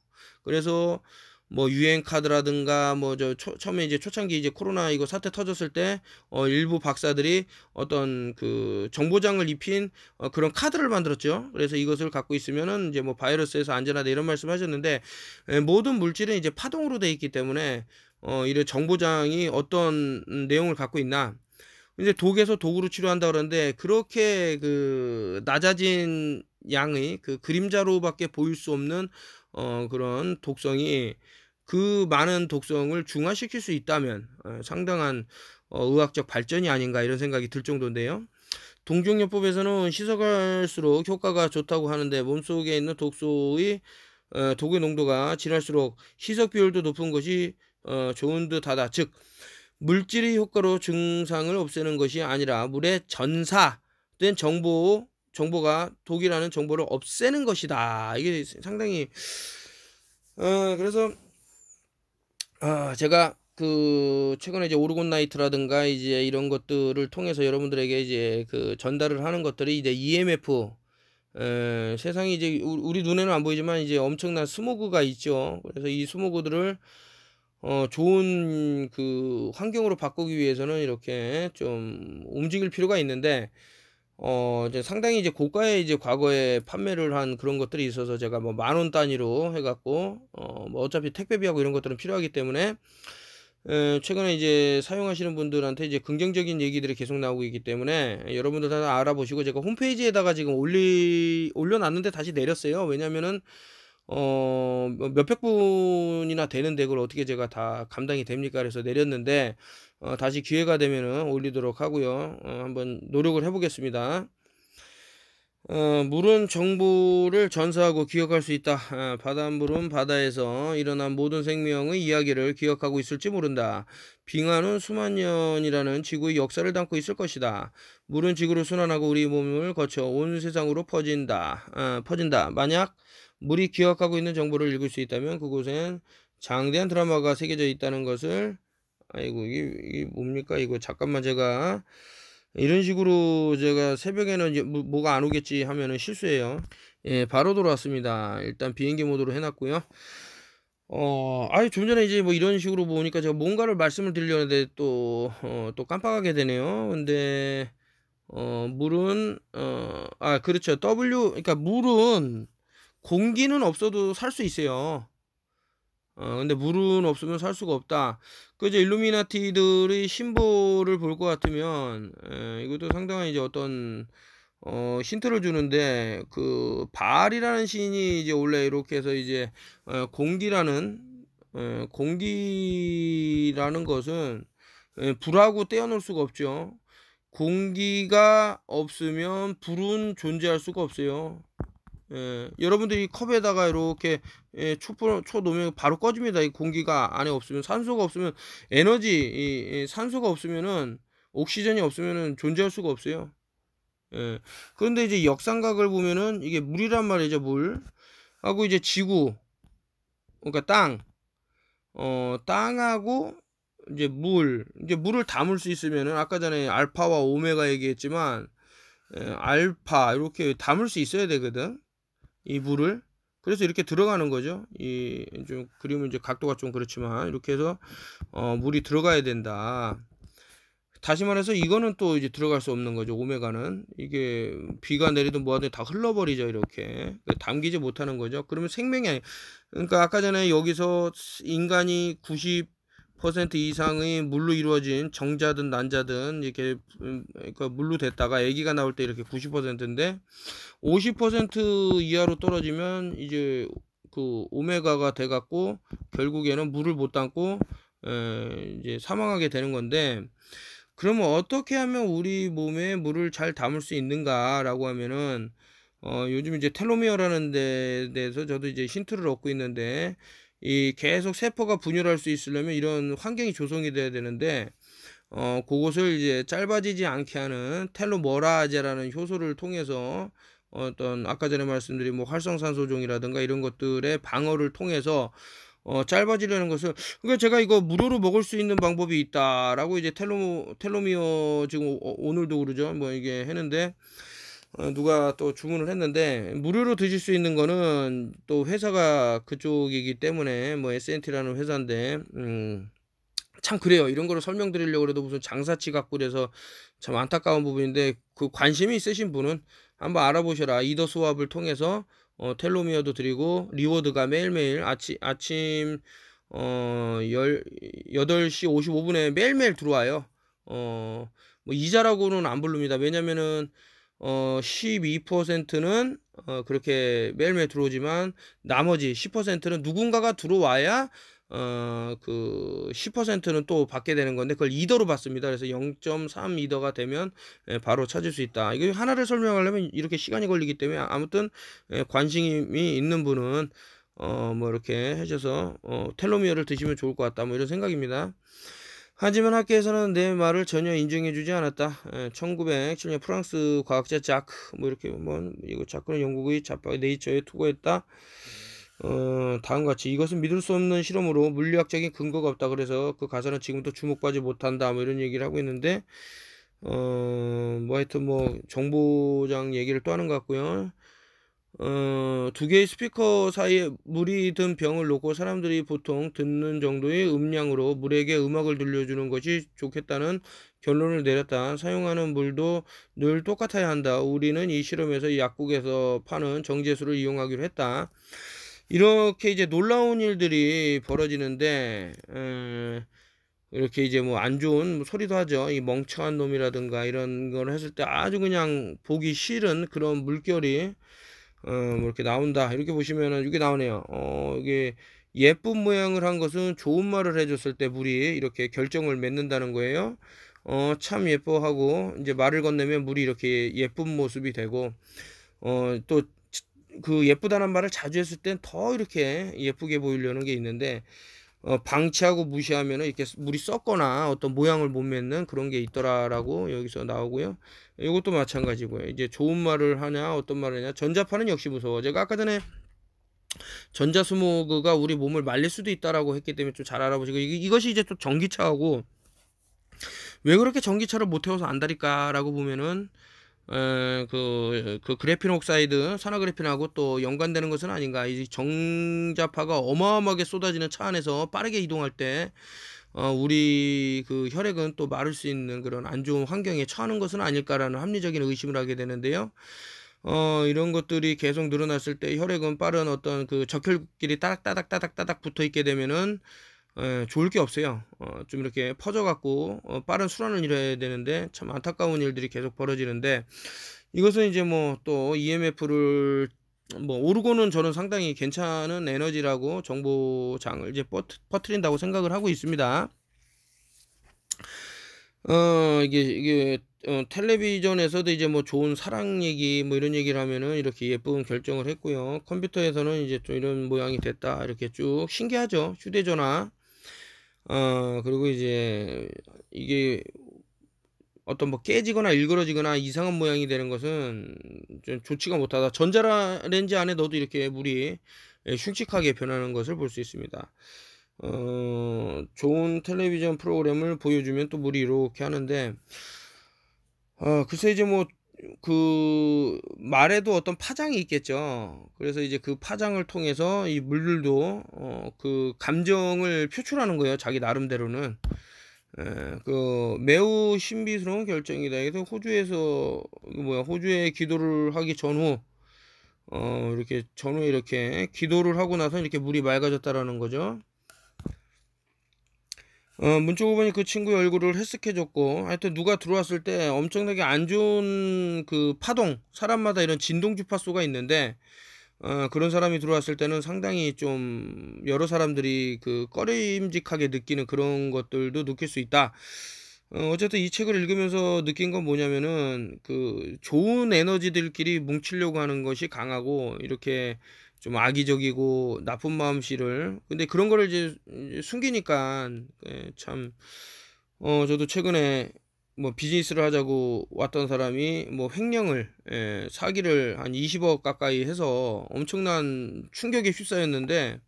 그래서 뭐 유엔 카드라든가 뭐 저 처음에 이제 초창기 이제 코로나 이거 사태 터졌을 때어 일부 박사들이 어떤 그 정보장을 입힌 어 그런 카드를 만들었죠. 그래서 이것을 갖고 있으면은 이제 뭐 바이러스에서 안전하다 이런 말씀하셨는데 예, 모든 물질은 이제 파동으로 돼 있기 때문에 어 이런 정보장이 어떤 음, 내용을 갖고 있나 이제 독에서 독으로 치료한다 그러는데 그렇게 그 낮아진 양의 그 그림자로밖에 보일 수 없는 어 그런 독성이 그 많은 독성을 중화시킬 수 있다면 어, 상당한 어, 의학적 발전이 아닌가 이런 생각이 들 정도인데요. 동종요법에서는 씻석할수록 효과가 좋다고 하는데 몸속에 있는 독소의 어, 독의 농도가 진할수록 희석 비율도 높은 것이 어, 좋은 듯하다. 즉 물질의 효과로 증상을 없애는 것이 아니라 물의 전사된 정보 정보가 독이라는 정보를 없애는 것이다. 이게 상당히 어, 그래서 아, 제가 그 최근에 이제 오르곤 나이트라든가 이제 이런 것들을 통해서 여러분들에게 이제 그 전달을 하는 것들이 이제 EMF 에, 세상이 이제 우리 눈에는 안 보이지만 이제 엄청난 스모그가 있죠. 그래서 이 스모그들을 어, 좋은 그 환경으로 바꾸기 위해서는 이렇게 좀 움직일 필요가 있는데 어, 이제 상당히 이제 고가의 이제 과거에 판매를 한 그런 것들이 있어서 제가 뭐 만 원 단위로 해갖고, 어, 뭐 어차피 택배비하고 이런 것들은 필요하기 때문에, 에, 최근에 이제 사용하시는 분들한테 이제 긍정적인 얘기들이 계속 나오고 있기 때문에 여러분들 다 알아보시고 제가 홈페이지에다가 지금 올리, 올려놨는데 다시 내렸어요. 왜냐면은 어, 뭐 몇백 분이나 되는 덱을 어떻게 제가 다 감당이 됩니까? 그래서 내렸는데, 어, 다시 기회가 되면은 올리도록 하고요. 어, 한번 노력을 해보겠습니다. 어, 물은 정보를 전사하고 기억할 수 있다. 아, 어, 바닷물은 바다에서 일어난 모든 생명의 이야기를 기억하고 있을지 모른다. 빙하는 수만 년이라는 지구의 역사를 담고 있을 것이다. 물은 지구를 순환하고 우리 몸을 거쳐 온 세상으로 퍼진다. 아, 퍼진다. 만약 물이 기억하고 있는 정보를 읽을 수 있다면 그곳엔 장대한 드라마가 새겨져 있다는 것을 아이고 이게, 이게 뭡니까 이거 잠깐만 제가 이런 식으로 제가 새벽에는 뭐, 가안 오겠지 하면은 실수예요 예 바로 돌아왔습니다 일단 비행기 모드로 해놨고요 어, 아니, 좀 전에 이제 뭐 이런 식으로 보니까 제가 뭔가를 말씀을 드리려는데 또, 어, 또 깜빡하게 되네요. 근데, 어, 물은, 어, 아, 그렇죠. W, 그러니까 물은, 공기는 없어도 살 수 있어요. 어, 근데 물은 없으면 살 수가 없다. 그저 일루미나티들의 심보를 볼 것 같으면 에, 이것도 상당한 이제 어떤 어, 힌트를 주는데 그발이라는 신이 이제 원래 이렇게 해서 이제 에, 어, 공기라는 에, 어, 공기라는 것은 에, 불하고 떼어놓을 수가 없죠. 공기가 없으면 불은 존재할 수가 없어요. 예, 여러분들이 컵에다가 이렇게 예, 촛불 초 놓으면 바로 꺼집니다. 이 공기가 안에 없으면 산소가 없으면 에너지 이, 이 산소가 없으면은 옥시전이 없으면은 존재할 수가 없어요. 예. 그런데 이제 역삼각을 보면은 이게 물이란 말이죠, 물. 하고 이제 지구. 그러니까 땅. 어, 땅하고 이제 물. 이제 물을 담을 수 있으면은 아까 전에 알파와 오메가 얘기했지만 예, 알파 이렇게 담을 수 있어야 되거든. 이 물을 그래서 이렇게 들어가는 거죠. 이 좀 그림은 이제 각도가 좀 그렇지만 이렇게 해서 어, 물이 들어가야 된다. 다시 말해서 이거는 또 이제 들어갈 수 없는 거죠. 오메가는 이게 비가 내리든 뭐하든 다 흘러버리죠. 이렇게 그러니까 담기지 못하는 거죠. 그러면 생명이 아니. 그러니까 아까 전에 여기서 인간이 90 퍼센트 이상의 물로 이루어진 정자든 난자든 이렇게 음, 그러니까 물로 됐다가 아기가 나올 때 이렇게 90%인데 50% 이하로 떨어지면 이제 그 오메가가 돼 갖고 결국에는 물을 못 담고 에, 이제 사망하게 되는 건데 그러면 어떻게 하면 우리 몸에 물을 잘 담을 수 있는가라고 하면은 어, 요즘 이제 텔로미어라는 데 대해서 저도 이제 힌트를 얻고 있는데 이 계속 세포가 분열할 수 있으려면 이런 환경이 조성이 돼야 되는데 어 그것을 이제 짧아지지 않게 하는 텔로머라제라는 효소를 통해서 어떤 아까 전에 말씀드린 뭐 활성산소종이라든가 이런 것들의 방어를 통해서 어, 짧아지려는 것을 그러니까 제가 이거 무료로 먹을 수 있는 방법이 있다라고 이제 텔로 텔로미어 지금 오, 늘도 그러죠 뭐 이게 했는데 어, 누가 또 주문을 했는데 무료로 드실 수 있는 거는 또 회사가 그쪽이기 때문에 뭐 S&T라는 회사인데 음, 참 그래요. 이런 거를 설명드리려고 해도 무슨 장사치 갖고 그래서 참 안타까운 부분인데 그 관심이 있으신 분은 한번 알아보셔라. 이더 수업을 통해서 어, 텔로미어도 드리고 리워드가 매일매일 아치, 아침 어, 열, 8시 55분에 매일매일 들어와요. 어, 뭐 이자라고는 안 부릅니다. 왜냐면은 어, 12%는 어, 그렇게 매일매일 들어오지만 나머지 10%는 누군가가 들어와야 어, 그 10%는 또 받게 되는 건데 그걸 이더로 받습니다. 그래서 0.3 이더가 되면 예, 바로 찾을 수 있다. 이거 하나를 설명하려면 이렇게 시간이 걸리기 때문에 아무튼 예, 관심이 있는 분은 어, 뭐 이렇게 해줘서 어, 텔로미어를 드시면 좋을 것 같다. 뭐 이런 생각입니다. 하지만 학계에서는 내 말을 전혀 인정해주지 않았다. 1907년 예, 프랑스 과학자 자크 뭐 이렇게 뭐 이거 자크는 영국의 자빠의 네이처에 투고했다. 어, 다음과 같이 이것은 믿을 수 없는 실험으로 물리학적인 근거가 없다. 그래서 그 가사는 지금도 주목받지 못한다. 뭐 이런 얘기를 하고 있는데 어, 뭐 하여튼 뭐 정보장 얘기를 또 하는 것 같고요. 어, 두 개의 스피커 사이에 물이 든 병을 놓고 사람들이 보통 듣는 정도의 음량으로 물에게 음악을 들려주는 것이 좋겠다는 결론을 내렸다. 사용하는 물도 늘 똑같아야 한다. 우리는 이 실험에서 약국에서 파는 정제수를 이용하기로 했다. 이렇게 이제 놀라운 일들이 벌어지는데, 에, 어, 이렇게 이제 뭐 안 좋은 뭐 소리도 하죠. 이 멍청한 놈이라든가 이런 걸 했을 때 아주 그냥 보기 싫은 그런 물결이 어, 뭐 이렇게 나온다 이렇게 보시면은 이게 나오네요 어 이게 예쁜 모양을 한 것은 좋은 말을 해줬을 때 물이 이렇게 결정을 맺는다는 거예요 어 참 예뻐하고 이제 말을 건네면 물이 이렇게 예쁜 모습이 되고 어 또 그 예쁘다는 말을 자주 했을 땐 더 이렇게 예쁘게 보이려는 게 있는데 어, 방치하고 무시하면 은 이렇게 물이 썩거나 어떤 모양을 못 맺는 그런 게 있더라라고 여기서 나오고요. 이것도 마찬가지고요. 이제 좋은 말을 하냐 어떤 말을 하냐 전자파는 역시 무서워. 제가 아까 전에 전자스모그가 우리 몸을 말릴 수도 있다라고 했기 때문에 좀 잘 알아보시고 이것이 이제 또 전기차하고 왜 그렇게 전기차를 못 태워서 안달일까라고 보면은 그그 그 그래핀 옥사이드 산화 그래핀하고 또 연관되는 것은 아닌가 이 정자파가 어마어마하게 쏟아지는 차 안에서 빠르게 이동할 때 어, 우리 그 혈액은 또 마를 수 있는 그런 안 좋은 환경에 처하는 것은 아닐까라는 합리적인 의심을 하게 되는데요. 어, 이런 것들이 계속 늘어났을 때 혈액은 빠른 어떤 그적혈구끼리 따닥따닥 따닥따닥 붙어 있게 되면은 에, 예, 좋을 게 없어요. 어, 좀 이렇게 퍼져갖고 어, 빠른 순환을 이뤄야 되는데 참 안타까운 일들이 계속 벌어지는데 이것은 이제 뭐 또 EMF를 뭐 오르곤은 저는 상당히 괜찮은 에너지라고 정보장을 이제 퍼트, 린다고 생각을 하고 있습니다. 어 이게 이게 어, 텔레비전에서도 이제 뭐 좋은 사랑 얘기 뭐 이런 얘기를 하면은 이렇게 예쁜 결정을 했고요. 컴퓨터에서는 이제 좀 이런 모양이 됐다 이렇게 쭉 신기하죠. 휴대전화 어 그리고 이제 이게 어떤 뭐 깨지거나 일그러지거나 이상한 모양이 되는 것은 좀 좋지가 못하다. 전자레인지 안에 넣어도 이렇게 물이 예, 흉측하게 변하는 것을 볼 수 있습니다. 어, 좋은 텔레비전 프로그램을 보여주면 또 물이 이렇게 하는데, 어, 글쎄 이제 뭐, 그, 말에도 어떤 파장이 있겠죠. 그래서 이제 그 파장을 통해서 이 물들도, 어, 그 감정을 표출하는 거예요. 자기 나름대로는. 예, 그 매우 신비스러운 결정이다. 그래서 호주에서 그 뭐야 호주에 기도를 하기 전후 어 이렇게 전후 이렇게 기도를 하고 나서 이렇게 물이 맑아졌다라는 거죠. 어, 문쪽을 보니 그 친구의 얼굴을 헬석해졌고 하여튼 누가 들어왔을 때 엄청나게 안 좋은 그 파동 사람마다 이런 진동 주파수가 있는데 어, 그런 사람이 들어왔을 때는 상당히 좀 여러 사람들이 그 꺼림직하게 느끼는 그런 것들도 느낄 수 있다. 어, 어쨌든 이 책을 읽으면서 느낀 건 뭐냐면은 그 좋은 에너지들끼리 뭉치려고 하는 것이 강하고 이렇게 좀 악의적이고 나쁜 마음씨를 근데 그런 거를 이제 숨기니까 예, 참 어, 저도 최근에 뭐 비즈니스를 하자고 왔던 사람이 뭐 횡령을 예, 사기를 한 20억 가까이 해서 엄청난 충격에 휩싸였는데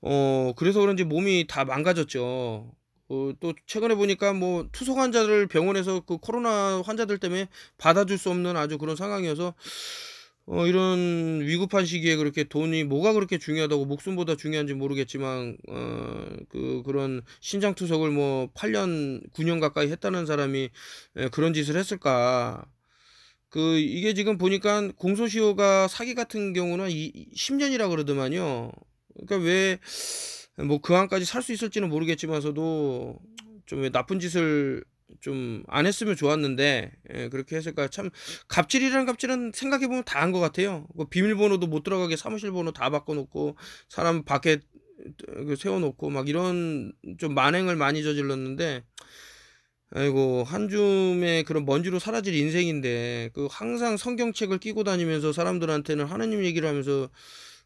어 그래서 그런지 몸이 다 망가졌죠. 어, 또 최근에 보니까 뭐 투석 환자들 병원에서 그 코로나 환자들 때문에 받아줄 수 없는 아주 그런 상황이어서 어, 이런 위급한 시기에 그렇게 돈이 뭐가 그렇게 중요하다고 목숨보다 중요한지 모르겠지만 어, 그 그런 신장 투석을 뭐 8년 9년 가까이 했다는 사람이 에, 예, 그런 짓을 했을까? 그 이게 지금 보니까 공소시효가 사기 같은 경우는 이, 10년이라 그러더만요. 그러니까 왜 뭐그 안까지 살 수 있을지는 모르겠지만서도 좀왜 나쁜 짓을 좀안 했으면 좋았는데 예, 그렇게 했을까 그러니까 참 갑질이라는 갑질은 생각해 보면 다 한 것 같아요. 그 비밀번호도 못 들어가게 사무실 번호 다 바꿔놓고 사람 밖에 그 세워놓고 막 이런 좀 만행을 많이 저질렀는데 아이고 한 줌의 그런 먼지로 사라질 인생인데 그 항상 성경책을 끼고 다니면서 사람들한테는 하느님 얘기를 하면서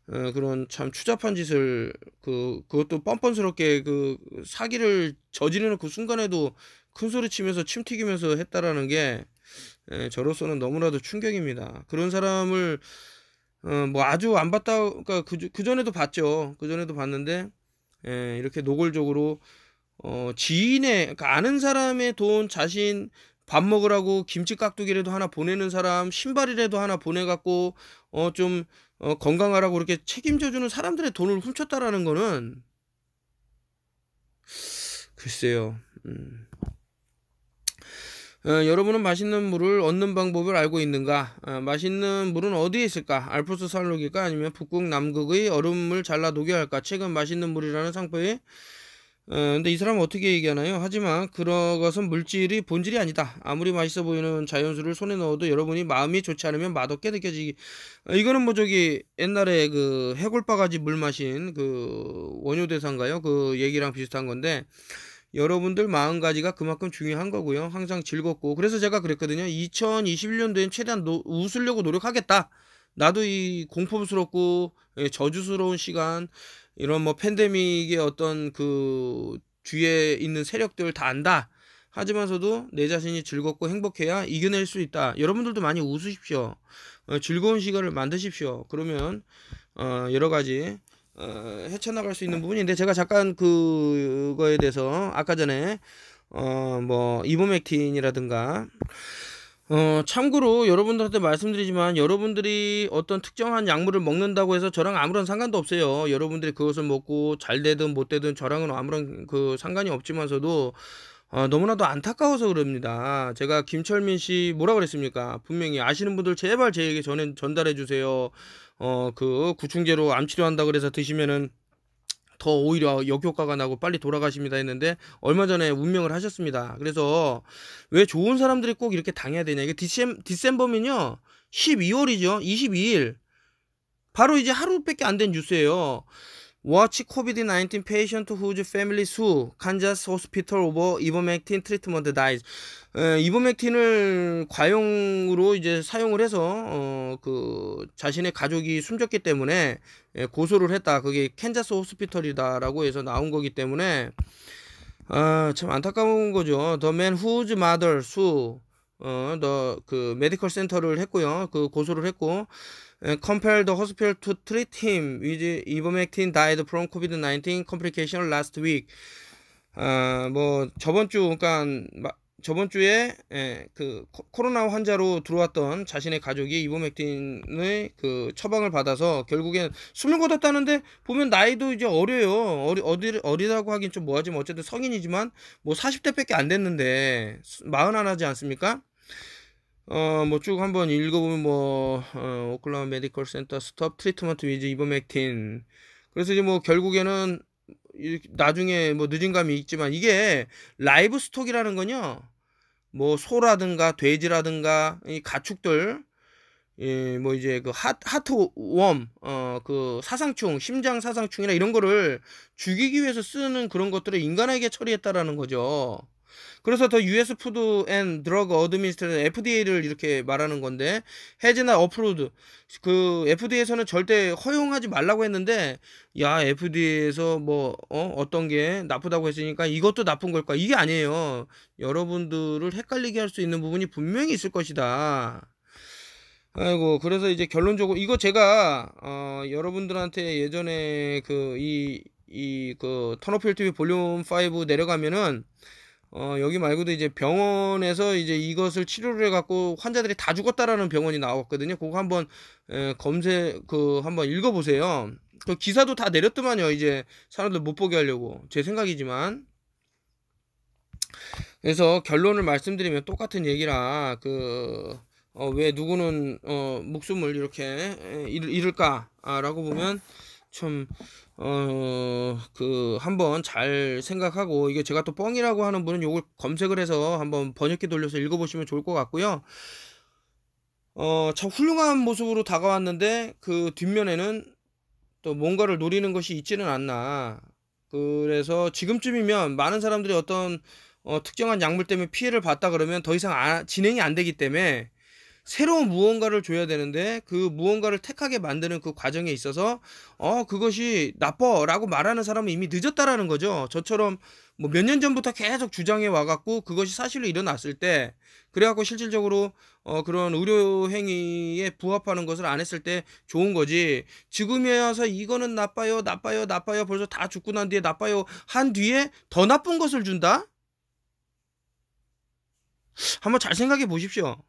어, 그런 참 추잡한 짓을 그 그것도 뻔뻔스럽게 그 사기를 저지르는 그 순간에도 큰 소리 치면서 침 튀기면서 했다라는 게 예, 저로서는 너무나도 충격입니다. 그런 사람을 어, 뭐 아주 안 봤다 그러니까 그, 그 전에도 봤죠. 그 전에도 봤는데 예, 이렇게 노골적으로 어, 지인의 그러니까 아는 사람의 돈 자신 밥 먹으라고 김치 깍두기라도 하나 보내는 사람 신발이라도 하나 보내갖고 어좀 어, 건강하라고 이렇게 책임져주는 사람들의 돈을 훔쳤다라는 거는 글쎄요. 음. 어, 여러분은 맛있는 물을 얻는 방법을 알고 있는가? 어, 맛있는 물은 어디에 있을까? 알프스 산록일까? 아니면 북극 남극의 얼음을 잘라 녹여 할까? 최근 맛있는 물이라는 상표에 어, 근데 이 사람은 어떻게 얘기하나요? 하지만 그것은 물질이 본질이 아니다. 아무리 맛있어 보이는 자연수를 손에 넣어도 여러분이 마음이 좋지 않으면 맛없게 느껴지기. 어, 이거는 뭐 저기 옛날에 그 해골바가지 물 마신 그 원효대사인가요? 그 얘기랑 비슷한 건데 여러분들 마음가지가 그만큼 중요한 거고요. 항상 즐겁고 그래서 제가 그랬거든요. 2021년도엔 최대한 노, 웃으려고 노력하겠다. 나도 이 공포스럽고 예, 저주스러운 시간 이런 뭐 팬데믹의 어떤 그 뒤에 있는 세력들 다 안다. 하지만서도 내 자신이 즐겁고 행복해야 이겨낼 수 있다. 여러분들도 많이 웃으십시오. 어, 즐거운 시간을 만드십시오. 그러면 어 여러 가지 어, 헤쳐나갈 수 있는 부분인데 제가 잠깐 그거에 대해서 아까 전에 어뭐 이보맥틴이라든가 어 참고로 여러분들한테 말씀드리지만 여러분들이 어떤 특정한 약물을 먹는다고 해서 저랑 아무런 상관도 없어요. 여러분들이 그것을 먹고 잘 되든 못 되든 저랑은 아무런 그 상관이 없지만서도 어, 너무나도 안타까워서 그럽니다. 제가 김철민 씨 뭐라 그랬습니까? 분명히 아시는 분들 제발 제에게 전해, 전달해 주세요. 어그 구충제로 암 치료한다 그래서 드시면은 더 오히려 역효과가 나고 빨리 돌아가십니다 했는데 얼마 전에 운명을 하셨습니다. 그래서 왜 좋은 사람들이 꼭 이렇게 당해야 되냐 이게 디셈, 디셈버면요 12월이죠 22일 바로 이제 하루밖에 안 된 뉴스예요. Watch COVID-19 patient whose families who Kansas hospital over ivermectin treatment dies. 에, 이버맥틴을 과용으로 이제 사용을 해서 어, 그 자신의 가족이 숨졌기 때문에 예, 고소를 했다. 그게 캔자스 호스피털이다라고 해서 나온 거기 때문에 아, 참 안타까운 거죠. The man whose mother Sue 어, 너, 그 메디컬 센터를 했고요. 그 고소를 했고 compare the hospital to treat him with ivermectin died from COVID-19 complication last week. 아, 뭐 저번 주 그러니까 저번 주에 예, 그 코로나 환자로 들어왔던 자신의 가족이 이보맥틴의 그 처방을 받아서 결국엔 숨을 거뒀다는데 보면 나이도 이제 어려요. 어리 어디 어리다고 하긴 좀 뭐하지만 뭐 어쨌든 성인이지만 뭐 40대밖에 안 됐는데 마흔 하나지 않습니까? 어, 뭐 쭉 한번 읽어보면 뭐 어, 오클라마 메디컬 센터 스톱 트리트먼트 위즈 이버맥틴 그래서 이제 뭐 결국에는 나중에 뭐 늦은 감이 있지만 이게 라이브 스톡이라는 건요 뭐 소라든가 돼지라든가 이 가축들 이 뭐 이제 그 하, 하트웜 어그 사상충 심장 사상충이나 이런 거를 죽이기 위해서 쓰는 그런 것들을 인간에게 처리했다라는 거죠. 그래서 더 US 푸드 앤 드러그 어드민스트레이션 FDA를 이렇게 말하는 건데 해제나 어프로드 그 FDA에서는 절대 허용하지 말라고 했는데 야 FDA에서 뭐 어? 어떤 게 나쁘다고 했으니까 이것도 나쁜 걸까 이게 아니에요 여러분들을 헷갈리게 할 수 있는 부분이 분명히 있을 것이다 아이고 그래서 이제 결론적으로 이거 제가 어 여러분들한테 예전에 그 이 이그 턴오필 TV 볼륨 5 내려가면은 어, 여기 말고도 이제 병원에서 이제 이것을 치료를 해갖고 환자들이 다 죽었다라는 병원이 나왔거든요. 그거 한번 에, 검색 그 한번 읽어보세요. 그 기사도 다 내렸더만요. 이제 사람들 못 보게 하려고 제 생각이지만. 그래서 결론을 말씀드리면 똑같은 얘기라 그. 어, 왜 누구는 어, 목숨을 이렇게 잃, 잃을까라고 보면 참 어, 그, 한번 잘 생각하고, 이게 제가 또 뻥이라고 하는 분은 요걸 검색을 해서 한번 번역기 돌려서 읽어보시면 좋을 것 같고요. 어, 참 훌륭한 모습으로 다가왔는데, 그 뒷면에는 또 뭔가를 노리는 것이 있지는 않나. 그래서 지금쯤이면 많은 사람들이 어떤 어, 특정한 약물 때문에 피해를 봤다 그러면 더 이상 아, 진행이 안 되기 때문에 새로운 무언가를 줘야 되는데 그 무언가를 택하게 만드는 그 과정에 있어서 어 그것이 나빠라고 말하는 사람은 이미 늦었다라는 거죠. 저처럼 뭐 몇 년 전부터 계속 주장해 와갖고 그것이 사실로 일어났을 때 그래갖고 실질적으로 어 그런 의료 행위에 부합하는 것을 안 했을 때 좋은 거지 지금이어서 이거는 나빠요 나빠요 나빠요 벌써 다 죽고 난 뒤에 나빠요 한 뒤에 더 나쁜 것을 준다 한번 잘 생각해 보십시오.